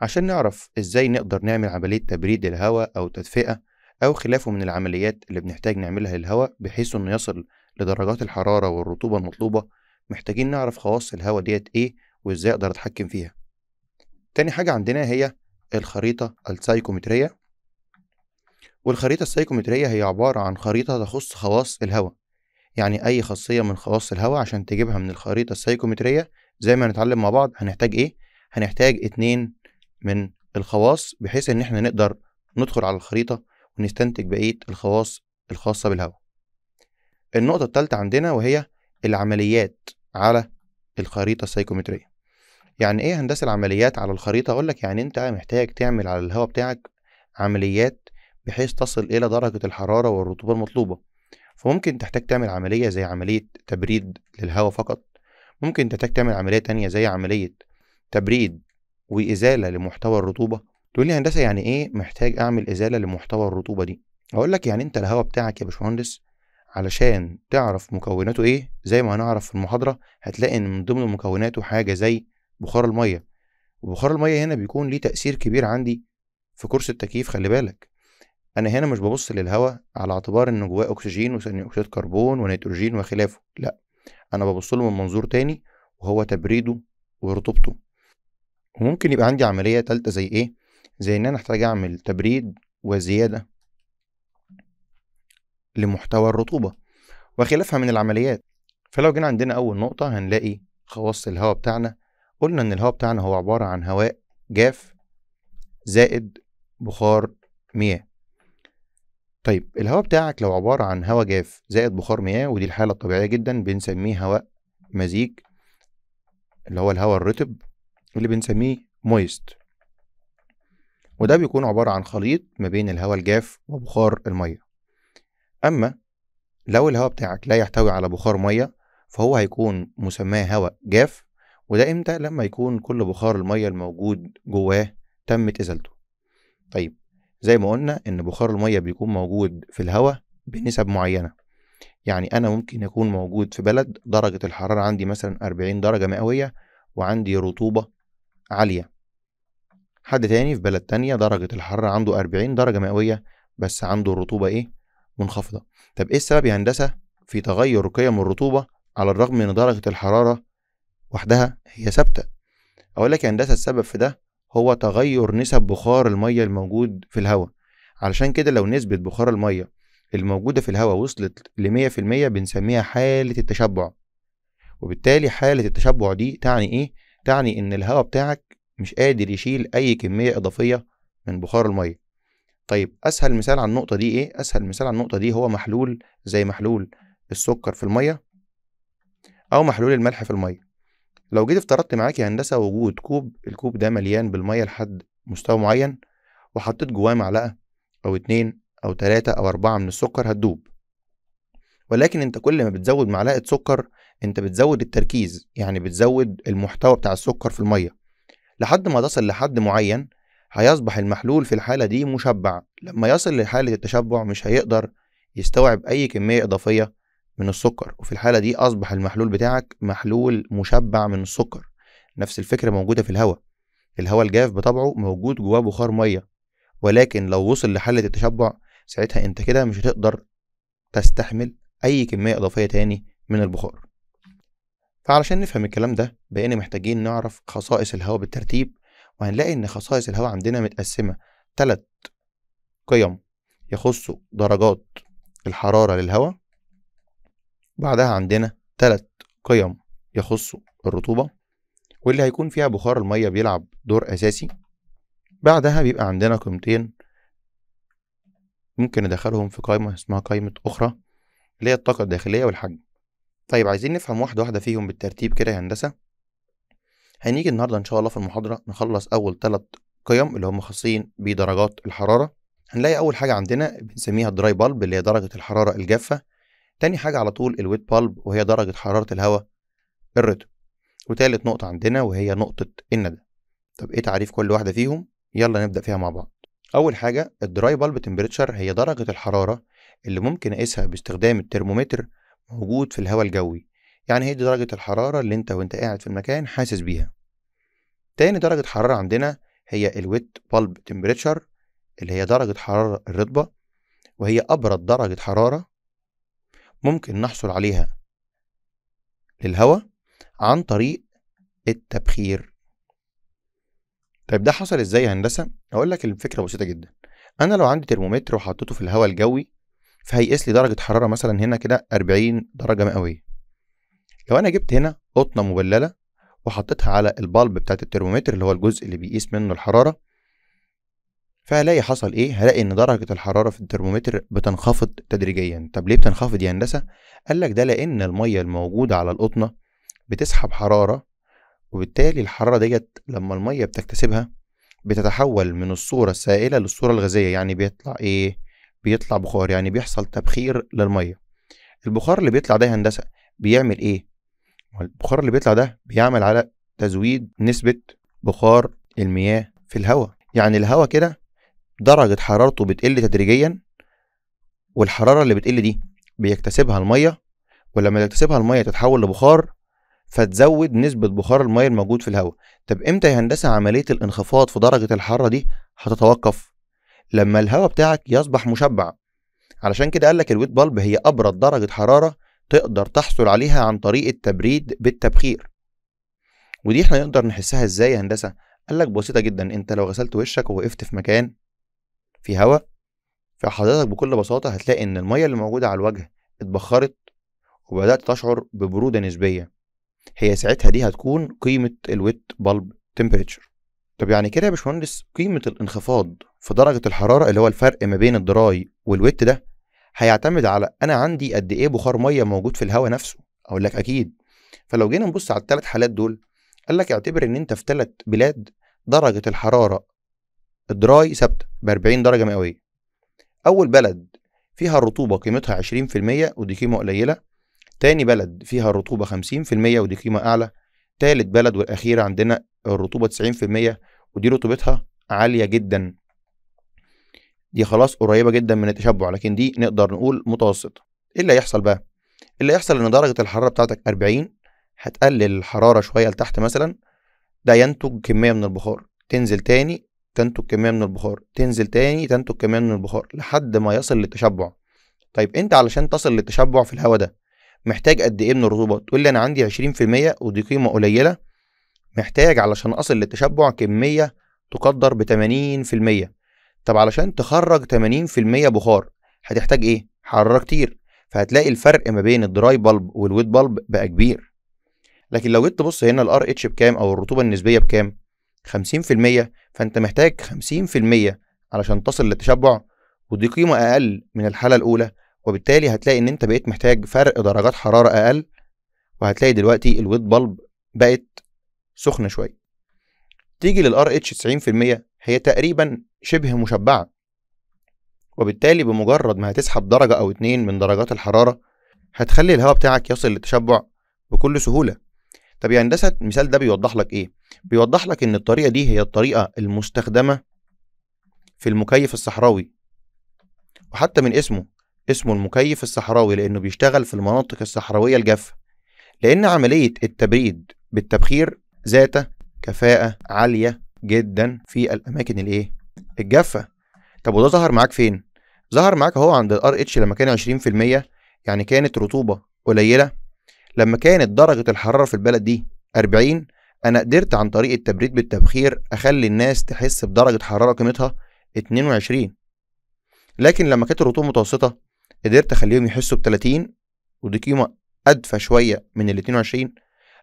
عشان نعرف إزاي نقدر نعمل عملية تبريد الهواء أو تدفئة أو خلافه من العمليات اللي بنحتاج نعملها للهواء بحيث إنه يصل لدرجات الحرارة والرطوبة المطلوبة محتاجين نعرف خواص الهواء ديت إيه وإزاي أقدر أتحكم فيها. تاني حاجة عندنا هي الخريطة السايكومترية والخريطة السايكومترية هي عبارة عن خريطة تخص خواص الهواء يعني أي خاصية من خواص الهواء عشان تجيبها من الخريطة السايكومترية زي ما هنتعلم مع بعض هنحتاج إيه؟ هنحتاج اتنين من الخواص بحيث ان احنا نقدر ندخل على الخريطة ونستنتج بقية الخواص الخاصة بالهواء النقطة الثالثة عندنا وهي العمليات على الخريطة السيكومترية يعني ايه هندسة العمليات على الخريطة اقول لك يعني انت محتاج تعمل على الهواء بتاعك عمليات بحيث تصل الى درجة الحرارة والرطوبة المطلوبة فممكن تحتاج تعمل عملية زي عملية تبريد للهواء فقط ممكن تحتاج تعمل عملية تانية زي عملية تبريد وازاله لمحتوى الرطوبه تقول لي هندسه يعني ايه محتاج اعمل ازاله لمحتوى الرطوبه دي اقول لك يعني انت الهواء بتاعك يا باشمهندس علشان تعرف مكوناته ايه زي ما هنعرف في المحاضره هتلاقي ان من ضمن مكوناته حاجه زي بخار الميه وبخار الميه هنا بيكون ليه تاثير كبير عندي في كورس التكييف خلي بالك انا هنا مش ببص للهواء على اعتبار انه جواه اكسجين وثاني اكسيد كربون ونيتروجين وخلافه لا انا ببص له من منظور تاني وهو تبريده ورطوبته وممكن يبقى عندي عملية تالتة زي ايه زي ان انا احتاج اعمل تبريد وزيادة لمحتوى الرطوبة وخلافها من العمليات فلو جينا عندنا اول نقطة هنلاقي خواص الهواء بتاعنا قلنا ان الهواء بتاعنا هو عبارة عن هواء جاف زائد بخار مياه طيب الهواء بتاعك لو عبارة عن هواء جاف زائد بخار مياه ودي الحالة الطبيعية جدا بنسميه هواء مزيج اللي هو الهواء الرطب اللي بنسميه مويست وده بيكون عبارة عن خليط ما بين الهواء الجاف وبخار المية أما لو الهواء بتاعك لا يحتوي على بخار مية فهو هيكون مسماه هواء جاف وده امتى لما يكون كل بخار المية الموجود جواه تمت ازالته طيب زي ما قلنا ان بخار المية بيكون موجود في الهواء بنسب معينة يعني انا ممكن يكون موجود في بلد درجة الحرارة عندي مثلا 40 درجة مئوية وعندي رطوبة عالية حد تاني في بلد تانية درجة الحرارة عنده 40 درجة مئوية بس عنده الرطوبة إيه منخفضة طب إيه السبب يا هندسة في تغير قيم الرطوبة على الرغم من درجة الحرارة وحدها هي ثابتة أقول لك يا هندسة السبب في ده هو تغير نسب بخار المية الموجود في الهواء علشان كده لو نسبة بخار المية الموجودة في الهواء وصلت لمية في المية بنسميها حالة التشبع وبالتالي حالة التشبع دي تعني إيه؟ تعني إن الهواء بتاعك مش قادر يشيل أي كمية إضافية من بخار المية طيب أسهل مثال على النقطة دي إيه؟ أسهل مثال على النقطة دي هو محلول زي محلول السكر في المية أو محلول الملح في المية لو جيت افترضت معاك يا هندسة وجود كوب الكوب ده مليان بالمية لحد مستوى معين وحطيت جواه معلقة أو اتنين أو تلاتة أو أربعة من السكر هتدوب ولكن انت كل ما بتزود معلقة سكر انت بتزود التركيز يعني بتزود المحتوى بتاع السكر في الميه لحد ما تصل لحد معين هيصبح المحلول في الحاله دي مشبع لما يصل لحاله التشبع مش هيقدر يستوعب اي كميه اضافيه من السكر وفي الحاله دي اصبح المحلول بتاعك محلول مشبع من السكر نفس الفكره موجوده في الهواء الهواء الجاف بطبعه موجود جواه بخار ميه ولكن لو وصل لحاله التشبع ساعتها انت كده مش هتقدر تستحمل اي كميه اضافيه تاني من البخار فعلشان نفهم الكلام ده بقينا محتاجين نعرف خصائص الهواء بالترتيب وهنلاقي إن خصائص الهواء عندنا متقسمة تلات قيم يخصوا درجات الحرارة للهواء بعدها عندنا تلات قيم يخصوا الرطوبة واللي هيكون فيها بخار المية بيلعب دور أساسي بعدها بيبقى عندنا قيمتين ممكن ندخلهم في قائمة اسمها قائمة أخرى اللي هي الطاقة الداخلية والحجم طيب عايزين نفهم واحدة واحدة فيهم بالترتيب كده يا هندسة هنيجي النهاردة إن شاء الله في المحاضرة نخلص أول تلات قيم اللي هم خاصين بدرجات الحرارة هنلاقي أول حاجة عندنا بنسميها الدراي بالب اللي هي درجة الحرارة الجافة تاني حاجة على طول الويت بالب وهي درجة حرارة الهواء الرطب وتالت نقطة عندنا وهي نقطة الندى طب إيه تعريف كل واحدة فيهم يلا نبدأ فيها مع بعض أول حاجة الدراي بالب تمبريتشر هي درجة الحرارة اللي ممكن أقيسها باستخدام الترمومتر موجود في الهواء الجوي يعني هي دي درجة الحرارة اللي انت وانت قاعد في المكان حاسس بيها تاني درجة حرارة عندنا هي الويت بالب تمبريتشر اللي هي درجة حرارة الرطبة وهي أبرد درجة حرارة ممكن نحصل عليها للهواء عن طريق التبخير طيب ده حصل ازاي يا هندسة؟ أقول لك الفكرة بسيطة جدا أنا لو عندي ترمومتر وحطيته في الهواء الجوي فهيقيس لي درجه حراره مثلا هنا كده 40 درجه مئويه لو انا جبت هنا قطنه مبلله وحطيتها على البالب بتاعت الترمومتر اللي هو الجزء اللي بيقيس منه الحراره فهلاقي حصل ايه هلاقي ان درجه الحراره في الترمومتر بتنخفض تدريجيا طب ليه بتنخفض يا هندسه قال لك ده لان الميه الموجوده على القطنه بتسحب حراره وبالتالي الحراره ديت لما الميه بتكتسبها بتتحول من الصوره السائله للصوره الغازيه يعني بيطلع ايه بيطلع بخار يعني بيحصل تبخير للميه البخار اللي بيطلع ده هندسه بيعمل ايه البخار اللي بيطلع ده بيعمل على تزويد نسبه بخار المياه في الهواء يعني الهواء كده درجه حرارته بتقل تدريجيا والحراره اللي بتقل دي بيكتسبها الميه ولما تكتسبها الميه تتحول لبخار فتزود نسبة بخار المية الموجود في الهواء طب امتى يا هندسة عملية الانخفاض في درجة الحرارة دي هتتوقف لما الهواء بتاعك يصبح مشبع علشان كده قال لك الويت بالب هي أبرد درجة حرارة تقدر تحصل عليها عن طريق التبريد بالتبخير ودي احنا نقدر نحسها ازاي يا هندسة قال لك بسيطة جدا انت لو غسلت وشك ووقفت في مكان في هواء فحضرتك بكل بساطة هتلاقي ان المية اللي موجودة على الوجه اتبخرت وبدأت تشعر ببرودة نسبية هي ساعتها دي هتكون قيمة الويت بالب تمبريتشر طب يعني كده يا باشمهندس قيمة الانخفاض في درجة الحرارة اللي هو الفرق ما بين الدراي والويت ده هيعتمد على أنا عندي قد إيه بخار مية موجود في الهواء نفسه أقول لك أكيد فلو جينا نبص على الثلاث حالات دول قال لك اعتبر إن أنت في ثلاث بلاد درجة الحرارة الدراي ثابتة ب 40 درجة مئوية أول بلد فيها الرطوبة قيمتها 20% ودي قيمة قليلة تاني بلد فيها الرطوبة 50% ودي قيمة أعلى تالت بلد والأخيرة عندنا الرطوبة 90% ودي رطوبتها عاليه جدا دي خلاص قريبه جدا من التشبع لكن دي نقدر نقول متوسطه ايه اللي هيحصل بقى إيه اللي هيحصل ان درجه الحراره بتاعتك 40 هتقلل الحراره شويه لتحت مثلا ده ينتج كميه من البخار تنزل تاني تنتج كميه من البخار تنزل تاني تنتج كميه من البخار لحد ما يصل للتشبع طيب انت علشان تصل للتشبع في الهواء ده محتاج قد ايه من الرطوبه تقول لي انا عندي 20% ودي قيمه قليله محتاج علشان أصل للتشبع كمية تقدر ب 80% طب علشان تخرج 80% بخار هتحتاج إيه؟ حرارة كتير فهتلاقي الفرق ما بين الدراي بلب والويت بلب بقى كبير لكن لو جيت تبص هنا الار اتش بكام او الرطوبه النسبيه بكام 50% فانت محتاج 50% علشان تصل للتشبع ودي قيمه اقل من الحاله الاولى وبالتالي هتلاقي ان انت بقيت محتاج فرق درجات حراره اقل وهتلاقي دلوقتي الويت بلب بقت سخنه شويه تيجي للار اتش 90% هي تقريبا شبه مشبعه وبالتالي بمجرد ما هتسحب درجه او اتنين من درجات الحراره هتخلي الهواء بتاعك يصل للتشبع بكل سهوله طب يا يعني هندسه المثال ده بيوضح لك ايه بيوضح لك ان الطريقه دي هي الطريقه المستخدمه في المكيف الصحراوي وحتى من اسمه اسمه المكيف الصحراوي لانه بيشتغل في المناطق الصحراويه الجافه لان عمليه التبريد بالتبخير ذات كفاءة عالية جدا في الأماكن الإيه؟ الجافة طب وده ظهر معاك فين؟ ظهر معاك أهو عند الـ RH لما كان 20% يعني كانت رطوبة قليلة لما كانت درجة الحرارة في البلد دي 40 أنا قدرت عن طريق التبريد بالتبخير أخلي الناس تحس بدرجة حرارة قيمتها 22 لكن لما كانت الرطوبة متوسطة قدرت أخليهم يحسوا ب 30 ودي قيمة أدفى شوية من الـ 22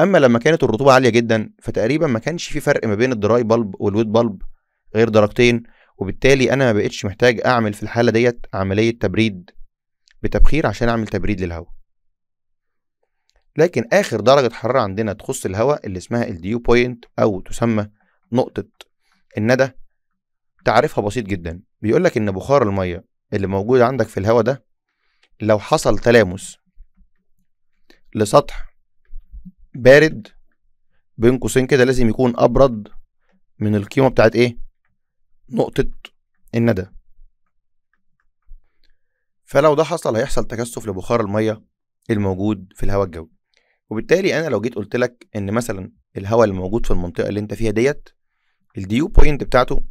اما لما كانت الرطوبه عاليه جدا فتقريبا ما كانش في فرق ما بين الدراي بالب والويت بالب غير درجتين وبالتالي انا ما بقتش محتاج اعمل في الحاله ديت عمليه تبريد بتبخير عشان اعمل تبريد للهواء لكن اخر درجه حراره عندنا تخص الهواء اللي اسمها الديو بوينت او تسمى نقطه الندى تعريفها بسيط جدا بيقول لك ان بخار الميه اللي موجود عندك في الهواء ده لو حصل تلامس لسطح بارد بين قوسين كده لازم يكون ابرد من القيمه بتاعت ايه نقطه الندى فلو ده حصل هيحصل تكثف لبخار الميه الموجود في الهواء الجوي وبالتالي انا لو جيت قلت لك ان مثلا الهواء الموجود في المنطقه اللي انت فيها ديت الديو بوينت بتاعته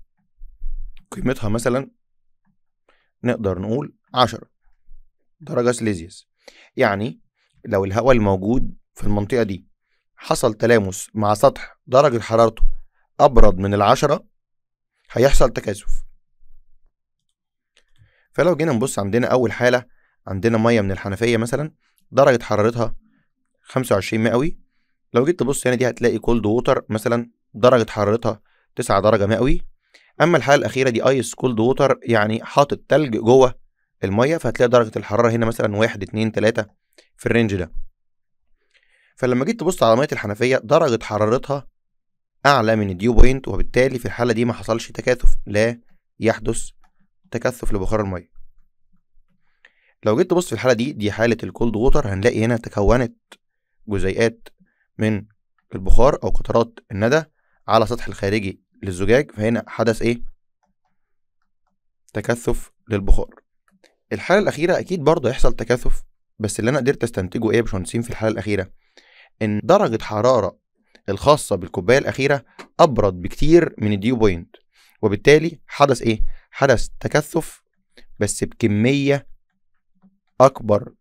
قيمتها مثلا نقدر نقول 10 درجه سليزيوس يعني لو الهواء الموجود في المنطقه دي حصل تلامس مع سطح درجة حرارته أبرد من العشرة هيحصل تكاثف فلو جينا نبص عندنا أول حالة عندنا مية من الحنفية مثلا درجة حرارتها خمسة وعشرين مئوي لو جيت تبص هنا دي هتلاقي كولد ووتر مثلا درجة حرارتها تسعة درجة مئوي أما الحالة الأخيرة دي أيس كولد ووتر يعني حاطط تلج جوه المية فهتلاقي درجة الحرارة هنا مثلا واحد اتنين تلاتة في الرينج ده فلما جيت تبص على ميه الحنفيه درجه حرارتها اعلى من الديو بوينت وبالتالي في الحاله دي ما حصلش تكاثف لا يحدث تكثف لبخار الميه لو جيت تبص في الحاله دي دي حاله الكولد ووتر هنلاقي هنا تكونت جزيئات من البخار او قطرات الندى على سطح الخارجي للزجاج فهنا حدث ايه تكثف للبخار الحاله الاخيره اكيد برضه هيحصل تكثف بس اللي انا قدرت استنتجه ايه يا باشمهندسين في الحاله الاخيره ان درجه حراره الخاصه بالكوبايه الاخيره ابرد بكتير من الديو بوينت وبالتالي حدث ايه حدث تكثف بس بكميه اكبر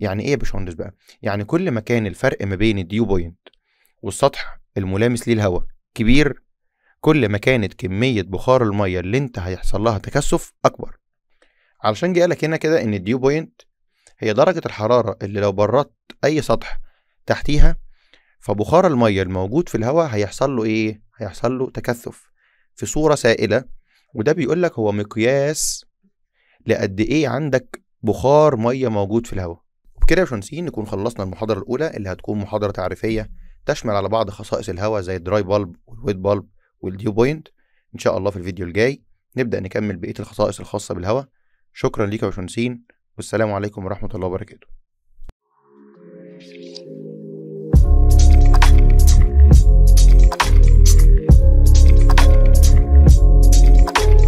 يعني ايه يا باشمهندس بقى يعني كل ما كان الفرق ما بين الديو بوينت والسطح الملامس للهواء كبير كل ما كانت كميه بخار الميه اللي انت هيحصل لها تكثف اكبر علشان جه لك هنا كده ان الديو بوينت هي درجه الحراره اللي لو بردت اي سطح تحتيها فبخار الميه الموجود في الهواء هيحصل له ايه هيحصل له تكثف في صوره سائله وده بيقول لك هو مقياس لقد ايه عندك بخار ميه موجود في الهواء وبكده يا باشمهندسين نكون خلصنا المحاضره الاولى اللي هتكون محاضره تعريفيه تشمل على بعض خصائص الهواء زي الدراي بالب والويت بالب والديو بوينت ان شاء الله في الفيديو الجاي نبدا نكمل بقيه الخصائص الخاصه بالهواء شكرا ليك يا باشمهندسين والسلام عليكم ورحمه الله وبركاته